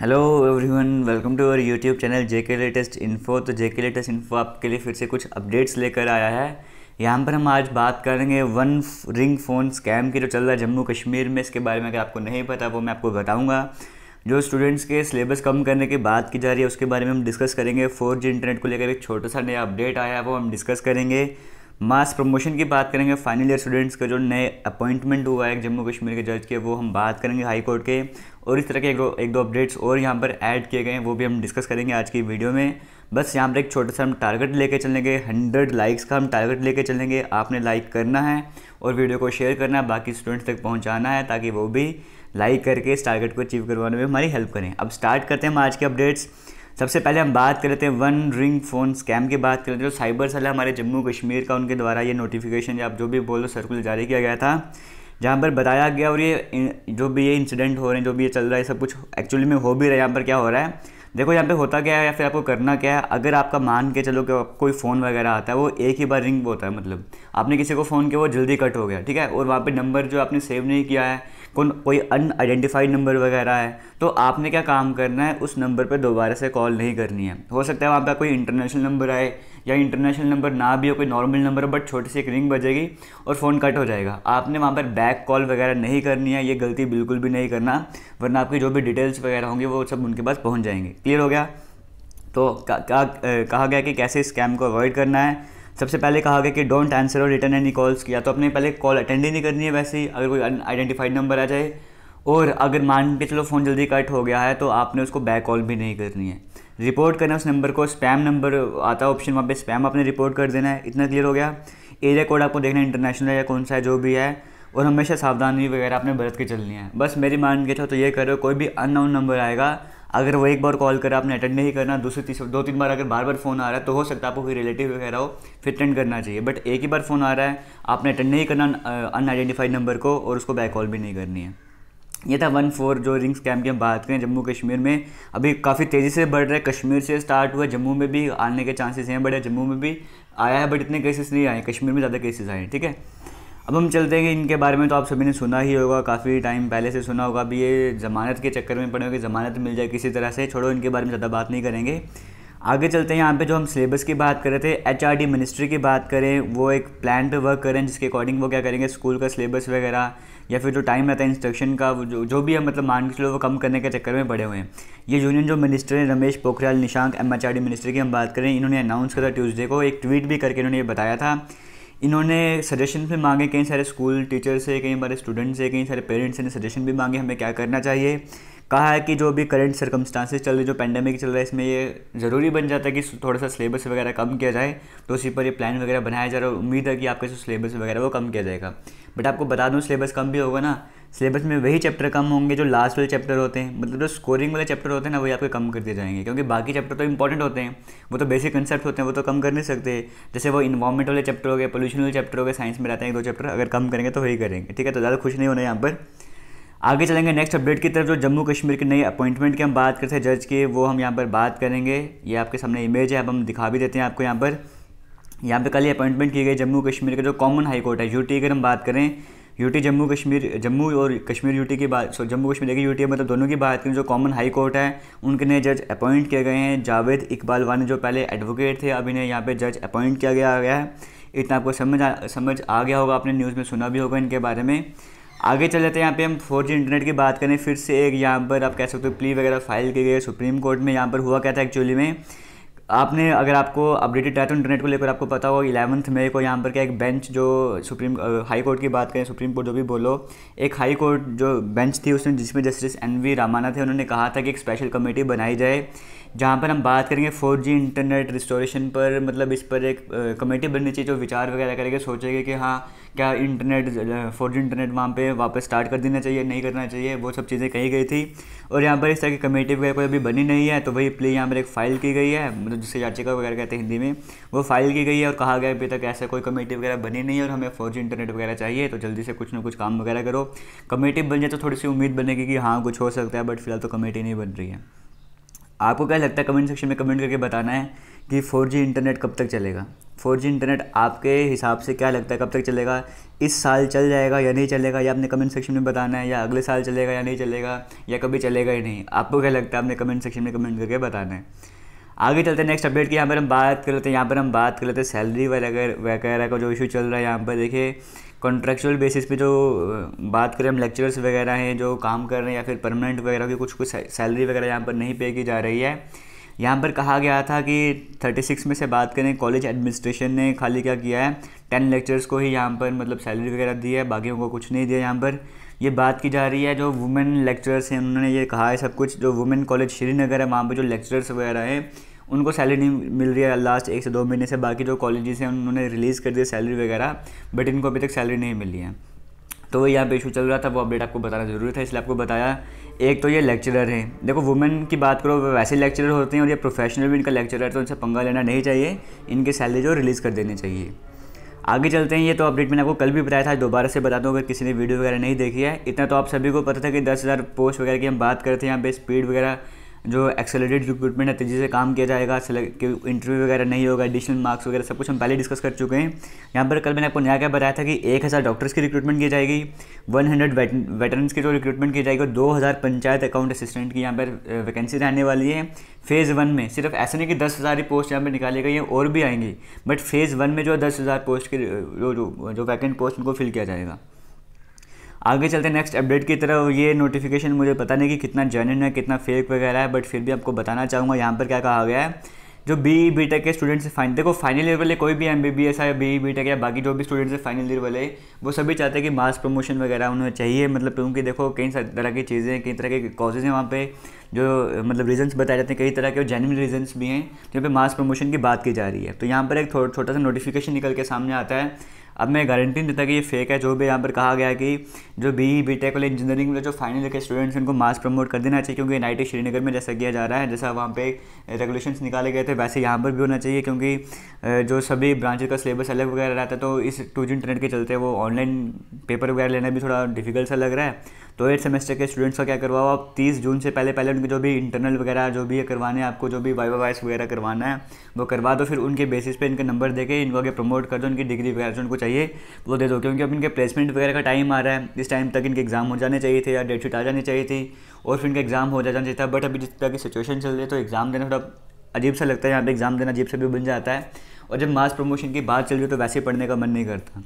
hello everyone welcome to our YouTube channel J K latest info तो जे K latest info आपके लिए फिर से कुछ अपडेट्स लेकर आया है यहाँ पर हम आज बात करेंगे वन रिंग फ़ोन स्कैम की जो चल रहा है जम्मू कश्मीर में इसके बारे में अगर आपको नहीं पता वो मैं आपको बताऊँगा जो स्टूडेंट्स के सिलेबस कम करने की बात की जा रही है उसके बारे में हम डिस्कस करेंगे फोर इंटरनेट को लेकर एक छोटा सा नया अपडेट आया है वो हम डिस्कस करेंगे मास प्रमोशन की बात करेंगे फाइनल ईयर स्टूडेंट्स का जो नए अपॉइंटमेंट हुआ है जम्मू कश्मीर के जज के वो हम बात करेंगे हाई कोर्ट के और इस तरह के एक दो एक दो अपडेट्स और यहाँ पर ऐड किए गए हैं वो भी हम डिस्कस करेंगे आज की वीडियो में बस यहाँ पर एक छोटा सा हम टारगेट लेके चलेंगे हंड्रेड लाइक्स का हम टारगेट लेके चलेंगे आपने लाइक करना है और वीडियो को शेयर करना है बाकी स्टूडेंट्स तक पहुँचाना है ताकि वो भी लाइक करके इस टारगेट को अचीव करवाने में हमारी हेल्प करें अब स्टार्ट करते हैं हम आज के अपडेट्स सबसे पहले हम बात कर लेते हैं वन रिंग फ़ोन स्कैम की बात कर लेते हैं जो साइबर सेल हमारे जम्मू कश्मीर का उनके द्वारा ये नोटिफिकेशन या आप जो भी बोलो सर्कुलर जारी किया गया था जहाँ पर बताया गया और ये जो भी ये इंसिडेंट हो रहे हैं जो भी ये चल रहा है सब कुछ एक्चुअली में हो भी रहा है यहाँ पर क्या हो रहा है देखो यहाँ पे होता क्या है या फिर आपको करना क्या है अगर आपका मान के चलो कि कोई फ़ोन वगैरह आता है वो एक ही बार रिंग होता है मतलब आपने किसी को फ़ोन किया वो जल्दी कट हो गया ठीक है और वहाँ पे नंबर जो आपने सेव नहीं किया है कोई अनआइडेंटिफाइड नंबर वगैरह है तो आपने क्या काम करना है उस नंबर पर दोबारा से कॉल नहीं करनी है हो सकता है वहाँ पर कोई इंटरनेशनल नंबर आए या इंटरनेशनल नंबर ना भी हो कोई नॉर्मल नंबर हो बट छोटी सी एक रिंग बजेगी और फ़ोन कट हो जाएगा आपने वहाँ पर बैक कॉल वगैरह नहीं करनी है ये गलती बिल्कुल भी नहीं करना वरना आपकी जो भी डिटेल्स वगैरह होंगी वो सब उनके पास पहुँच जाएंगे क्लियर हो गया तो कहा गया कि कैसे स्कैम को अवॉइड करना है सबसे पहले कहा गया कि डोंट आंसर और रिटर्न एनी कॉल्स किया तो अपने पहले कॉल अटेंड ही नहीं करनी है वैसे ही अगर कोई आइडेंटिफाइड नंबर आ जाए और अगर मान के चलो फ़ोन जल्दी कट हो गया है तो आपने उसको बैक कॉल भी नहीं करनी है रिपोर्ट करना उस नंबर को स्पैम नंबर आता है ऑप्शन वहाँ पर स्पैम आपने रिपोर्ट कर देना है इतना क्लियर हो गया एरिया कोड आपको देखना है इंटरनेशनल है या कौन सा है जो भी है और हमेशा सावधानी वगैरह आपने बरत के चलनी है बस मेरी मान के चलो तो ये करो कोई भी अननोन नंबर आएगा अगर वो एक बार कॉल करा आपने अटेंड नहीं करना दूसरे तीसरे दो तीन बार अगर बार बार फ़ोन आ रहा है तो हो सकता है आपको कोई रिलेटिव वगैरह हो फिर अटेंड करना चाहिए बट एक ही बार फ़ोन आ रहा है आपने अटेंड नहीं करना अनआइडेंटिफाइड नंबर को और उसको बैक कॉल भी नहीं करनी है ये था वन फोर जो रिंग स्कैम की हम बात करें जम्मू कश्मीर में अभी काफ़ी तेज़ी से बढ़ रहा है कश्मीर से स्टार्ट हुआ जम्मू में भी आने के चांसेस हैं बढ़े जम्मू में भी आया है बट इतने केसेस नहीं आए कश्मीर में ज़्यादा केसेस आए ठीक है अब हम चलते हैं कि इनके बारे में तो आप सभी ने सुना ही होगा काफ़ी टाइम पहले से सुना होगा अभी ये ज़मानत के चक्कर में पड़े हो कि ज़मानत मिल जाए किसी तरह से छोड़ो इनके बारे में ज़्यादा बात नहीं करेंगे आगे चलते हैं यहाँ पे जो हम सिलेबस की बात कर रहे थे एच मिनिस्ट्री की बात करें वो एक प्लान पे वर्क करें जिसके अकॉर्डिंग वो क्या करेंगे स्कूल का सिलेबस वगैरह या फिर जो टाइम रहता है इंस्ट्रक्शन का जो जो भी है मतलब मान के चलो वो कम करने के चक्कर में पड़े हुए हैं ये यूनियन जो मिनिस्टर हैं Ramesh Pokhriyal Nishank M H ministry की हम बात करें इन्होंने अनाउंस करा ट्यूज़डे को एक ट्वीट भी करके इन्होंने ये बताया था इन्होंने सजेशन भी मांगे कई सारे स्कूल टीचर से कई बारे स्टूडेंट्स से कई सारे पेरेंट्स ने सजेशन भी मांगे हमें क्या करना चाहिए कहा है कि जो भी करंट सर्कमस्टांसेस चल रहे जो पैंडेमिक चल रहा है इसमें ये ज़रूरी बन जाता है कि थोड़ा सा सिलेबस वगैरह कम किया जाए तो उसी पर ये प्लान वगैरह बनाया जा रहा है उम्मीद है कि आपका जो सिलेबस वगैरह वो कम किया जाएगा बट आपको बता दूँ सिलेबस कम भी होगा ना सिलेबस में वही चैप्टर कम होंगे जो लास्ट वाले चैप्टर होते हैं मतलब जो स्कोरिंग वाले चैप्टर होते हैं ना वही आपके कम कर दिए जाएंगे क्योंकि बाकी चैप्टर तो इंपॉर्टेंट होते हैं वो तो बेसिक कंसेप्ट होते हैं वो तो कम कर नहीं सकते जैसे वो इन्वायरमेंट वाले चैप्टर हो गए पोल्यूशन वाले चैप्टर हो गए साइंस में रहते हैं दो चैप्टर अगर कम करेंगे तो वही करेंगे ठीक है तो ज़्यादा खुश नहीं होना यहाँ पर आगे चलेंगे नेक्स्ट अपडेट की तरफ जो जम्मू कश्मीर के नए अपॉइंटमेंट की हम बात करते हैं जज की वो हम यहाँ पर बात करेंगे ये आपके सामने इमेज है अब हम दिखा भी देते हैं आपको यहाँ पर यहाँ पे कल ही अपॉइंटमेंट की गई जम्मू कश्मीर के जो कॉमन हाई कोर्ट है यूटी अगर हम बात करें यूटी जम्मू कश्मीर जम्मू और कश्मीर यूटी की बात सो जम्मू कश्मीर देखिए यूटी मतलब दोनों की बात करें जो कॉमन हाई कोर्ट है उनके नए जज अपॉइंट किए गए हैं जावेद इकबाल वानी जो पहले एडवोकेट थे अब इन्हें यहाँ पे जज अपॉइंट किया गया गया है इतना आपको समझ आ, समझ आ गया होगा आपने न्यूज़ में सुना भी होगा इनके बारे में आगे चल जाते हैं यहाँ पे हम फोर जी इंटरनेट की बात करें फिर से एक यहाँ पर आप कह सकते हो प्ली वगैरह फाइल गई है सुप्रीम कोर्ट में यहाँ पर हुआ क्या था एक्चुअली में आपने अगर आपको अपडेटेड रहता है इंटरनेट को लेकर आपको पता हो इलेवंथ मई को यहाँ पर क्या एक बेंच जो सुप्रीम हाई कोर्ट की बात करें सुप्रीम कोर्ट जो भी बोलो एक हाई कोर्ट जो बेंच थी उसने जिसमें जस्टिस एन वी रामाना थे उन्होंने कहा था कि एक स्पेशल कमेटी बनाई जाए जहाँ पर हम बात करेंगे फोर जी इंटरनेट रिस्टोरेशन पर मतलब इस पर एक कमेटी बननी चाहिए जो विचार वगैरह करेंगे सोचेंगे कि हाँ क्या इंटरनेट फोर जी इंटरनेट वहाँ पे वापस स्टार्ट कर देना चाहिए नहीं करना चाहिए वो सब चीज़ें कही गई थी और यहाँ पर इस तरह की कमेटी वगैरह कोई अभी बनी नहीं है तो वही प्ले यहाँ पर एक फ़ाइल की गई है मतलब जिससे याचिका वगैरह कहते हैं हिंदी में वो फाइल की गई है और कहा गया अभी तक ऐसा कोई कमेटी वगैरह बनी नहीं है और हमें फोर जी इंटरनेट वगैरह चाहिए तो जल्दी से कुछ ना कुछ काम वगैरह करो कमेटी बन जाए तो थोड़ी सी उम्मीद बनेगी कि हाँ कुछ हो सकता है बट फिलहाल तो कमेटी नहीं बन रही है आपको क्या लगता है कमेंट सेक्शन में कमेंट करके बताना है कि 4G इंटरनेट कब तक चलेगा 4G इंटरनेट आपके हिसाब से क्या लगता है कब तक चलेगा इस साल चल जाएगा या नहीं चलेगा या आपने कमेंट सेक्शन में बताना है या अगले साल चलेगा या नहीं चलेगा या कभी चलेगा ही नहीं आपको क्या लगता है आपने कमेंट सेक्शन में कमेंट करके बताना है आगे चलते हैं नेक्स्ट अपडेट की यहाँ पर हम बात कर लेते हैं यहाँ पर हम बात कर लेते हैं सैलरी वगैरह वगैरह का जो इशू चल रहा है यहाँ पर देखिए कॉन्ट्रेक्चुअल बेसिस पे जो बात करें हम लेक्चरर्स वगैरह हैं जो काम कर रहे हैं या फिर परमानेंट वगैरह की कुछ कुछ सैलरी वगैरह यहाँ पर नहीं पे की जा रही है यहाँ पर कहा गया था कि 36 में से बात करें कॉलेज एडमिनिस्ट्रेशन ने खाली क्या किया है 10 लेक्चर्स को ही यहाँ पर मतलब सैलरी वगैरह दी है बाकी को कुछ नहीं दिया यहाँ पर ये बात की जा रही है जो वुमेन लेक्चरर्स हैं उन्होंने ये कहा है सब कुछ जो वुमेन कॉलेज श्रीनगर है वहाँ पर जो लेक्चरर्स वगैरह हैं उनको सैलरी नहीं मिल रही है लास्ट एक से दो महीने से बाकी जो कॉलेजेस हैं उन्होंने रिलीज़ कर दिया सैलरी वगैरह बट इनको अभी तक सैलरी नहीं मिली है तो वो यहाँ पे इशू चल रहा था वो अपडेट आपको बताना ज़रूरी था इसलिए आपको बताया एक तो ये लेक्चरर हैं देखो वुमेन की बात करो वो वैसे लेक्चरर होते हैं और ये प्रोफेशनल भी इनका लेक्चरर है तो उनसे पंगा लेना नहीं चाहिए इनके सैलरी जो रिलीज़ कर देनी चाहिए आगे चलते हैं ये तो अपडेट मैंने आपको कल भी बताया था दोबारा से बता दूँ अगर किसी ने वीडियो वगैरह नहीं देखी है इतना तो आप सभी को पता था कि दस हज़ार पोस्ट वगैरह की हम बात करते हैं यहाँ पे स्पीड वगैरह जो एक्सेलेटेड रिक्रूटमेंट है तेज़ी से काम किया जाएगा इंटरव्यू वगैरह नहीं होगा एडिशनल मार्क्स वगैरह सब कुछ हम पहले डिस्कस कर चुके हैं यहाँ पर कल मैंने आपको नया क्या बताया था कि एक हज़ार डॉक्टर्स की रिक्रूटमेंट की जाएगी वन हंड्रेड वेटरन्स की जो रिक्रूटमेंट की जाएगी दो हज़ार पंचायत अकाउंट असिस्टेंट की यहाँ पर वैकेंसी रहने वाली है फेज़ वन में सिर्फ ऐसा नहीं कि दस हज़ार ही पोस्ट यहाँ पर निकाली गई है और भी आएंगी बट फेज़ वन में जो दस हज़ार पोस्ट की जो, जो वैकेंट पोस्ट उनको फिल किया जाएगा आगे चलते नेक्स्ट अपडेट की तरफ ये नोटिफिकेशन मुझे पता नहीं कि कितना जेन्यून है कितना फेक वगैरह है बट फिर भी आपको बताना चाहूँगा यहाँ पर क्या कहा गया है जो बी ई बी टेक के स्टूडेंट्स फाइनल देखो फाइनल ईयर वाले कोई भी एम बी बी एस या बी ई बी टेक या बाकी जो भी स्टूडेंट्स हैं फाइनल ईयर वाले वो सभी चाहते हैं कि मास प्रमोशन वगैरह उन्हें चाहिए मतलब क्योंकि देखो कई तरह की चीज़ें हैं कई तरह के कॉजेज़ हैं वहाँ पे जो मतलब रीजंस बताए जाते हैं कई तरह के जेनुअन रीजंस भी हैं जहाँ पे मास प्रमोशन की बात की जा रही है तो यहाँ पर एक छोटा सा नोटिफिकेशन निकल के सामने आता है अब मैं गारंटी नहीं देता कि ये फेक है जो भी यहाँ पर कहा गया कि जो बी ई बी टेक वाले इंजीनियरिंग वाले जो फाइनल ईयर के स्टूडेंट्स उनको मास प्रमोट कर देना चाहिए क्योंकि एन श्रीनगर में जैसा किया जा रहा है जैसा वहाँ पे रेगुलेशंस निकाले गए थे वैसे यहाँ पर भी होना चाहिए क्योंकि जो सभी ब्रांचेज का सिलेबस अलग वगैरह रहता है तो इस टू जी इंटरनेट के चलते वो ऑनलाइन पेपर वगैरह लेना भी थोड़ा डिफिकल्ट सा लग रहा है तो एट सेमेस्टर के स्टूडेंट्स का क्या करवाओ आप तीस जून से पहले पहले उनके जो भी इंटरनल वगैरह जो भी करवाने हैं आपको जो भी वाई वाइस वगैरह करवाना है वो करवा दो फिर उनके बेसिस पे इनके नंबर दे के इनको आगे प्रमोट कर दो उनकी डिग्री वगैरह जो उनको चाहिए वो दे दो क्योंकि अब इनके प्लेसमेंट वगैरह का टाइम आ रहा है इस टाइम तक इनके एग्ज़ाम हो जाने चाहिए थे या डेट शीट आ जानी चाहिए थी और फिर इनका एग्ज़ाम हो जाना चाहिए था बट अभी जिस तरह की सिचुएशन चल रही है तो एग्ज़ाम देना थोड़ा अजीब सा लगता है यहाँ पर एग्ज़ाम देना अजीब सा भी बन जाता है और जब मास प्रमोशन की बात चल रही है तो वैसे पढ़ने का मन नहीं करता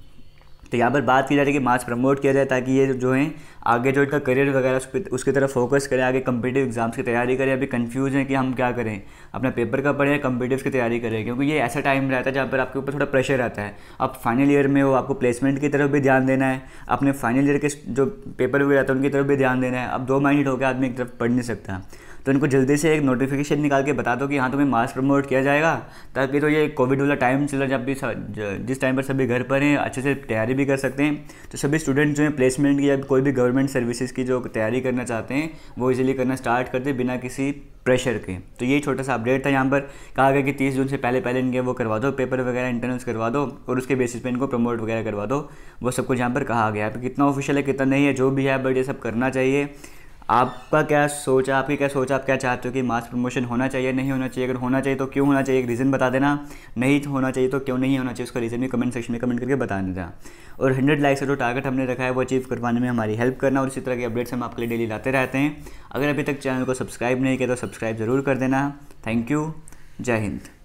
तो यहाँ पर बात की जा रही है कि मार्च प्रमोट किया जाए ताकि ये जो हैं आगे जो इनका करियर वगैरह उसकी तरफ फोकस करें आगे कम्पिटिव एग्जाम्स की तैयारी करें अभी कन्फ्यूज़ हैं कि हम क्या करें अपना पेपर का पढ़ें कम्पिटिव की तैयारी करें क्योंकि ये ऐसा टाइम रहता है जहाँ पर आपके ऊपर थोड़ा प्रेशर आता है आप फाइनल ईयर में हो आपको प्लेसमेंट की तरफ भी ध्यान देना है अपने फाइनल ईयर के जो पेपर वगैरह रहता हैं उनकी तरफ भी ध्यान देना है अब दो माइंड होकर आदमी एक तरफ पढ़ नहीं सकता तो इनको जल्दी से एक नोटिफिकेशन निकाल के बता दो कि हाँ तुम्हें मास्क प्रमोट किया जाएगा ताकि तो ये कोविड वाला टाइम चला जब भी जिस टाइम पर सभी घर पर हैं अच्छे से तैयारी भी कर सकते हैं तो सभी स्टूडेंट जो हैं प्लेसमेंट की या कोई भी गवर्नमेंट सर्विसेज की जो तैयारी करना चाहते हैं वो इजीली करना स्टार्ट कर दे बिना किसी प्रेशर के तो ये छोटा सा अपडेट था यहाँ पर कहा गया कि तीस जून से पहले पहले इनके वो करवा दो पेपर वगैरह इंटरनल्स करवा दो और उसके बेसिस पे इनको प्रमोट वगैरह करवा दो वो सब कुछ यहाँ पर कहा गया है तो कितना ऑफिशियल है कितना नहीं है जो भी है बट ये सब करना चाहिए आपका क्या सोच है आपकी क्या सोच आप क्या चाहते हो कि मास प्रमोशन होना चाहिए नहीं होना चाहिए अगर होना चाहिए तो क्यों होना चाहिए एक रीज़न बता देना नहीं तो होना चाहिए तो क्यों नहीं होना चाहिए उसका रीज़न भी कमेंट सेक्शन में कमेंट करके बता देना और हंड्रेड लाइक्स का जो टारगेट हमने रखा है वो अचीव करवाने में हमारी हेल्प करना और इसी तरह के अपडेट्स हम आपके लिए डेली लाते रहते हैं अगर अभी तक चैनल को सब्सक्राइब नहीं किया तो सब्सक्राइब ज़रूर कर देना थैंक यू जय हिंद